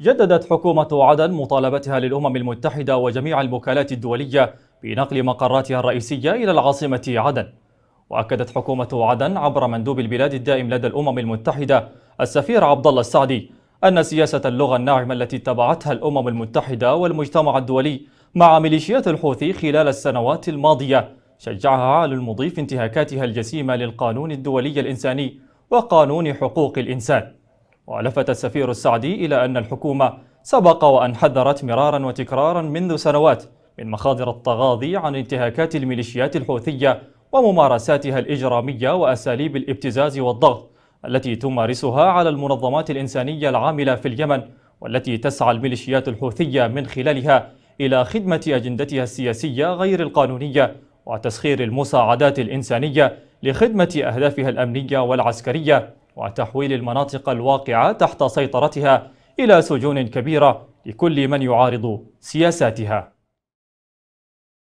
جددت حكومة عدن مطالبتها للأمم المتحدة وجميع الوكالات الدولية بنقل مقراتها الرئيسية إلى العاصمة عدن وأكدت حكومة عدن عبر مندوب البلاد الدائم لدى الأمم المتحدة السفير عبد الله السعدي أن سياسة اللغة الناعمة التي اتبعتها الأمم المتحدة والمجتمع الدولي مع ميليشيات الحوثي خلال السنوات الماضية شجعها على المضيف انتهاكاتها الجسيمة للقانون الدولي الإنساني وقانون حقوق الإنسان ولفت السفير السعدي إلى أن الحكومة سبق وأن حذرت مرارا وتكرارا منذ سنوات من مخاطر التغاضي عن انتهاكات الميليشيات الحوثية وممارساتها الإجرامية وأساليب الابتزاز والضغط التي تمارسها على المنظمات الإنسانية العاملة في اليمن والتي تسعى الميليشيات الحوثية من خلالها إلى خدمة أجندتها السياسية غير القانونية وتسخير المساعدات الإنسانية لخدمة أهدافها الأمنية والعسكرية وتحويل المناطق الواقعة تحت سيطرتها إلى سجون كبيرة لكل من يعارض سياساتها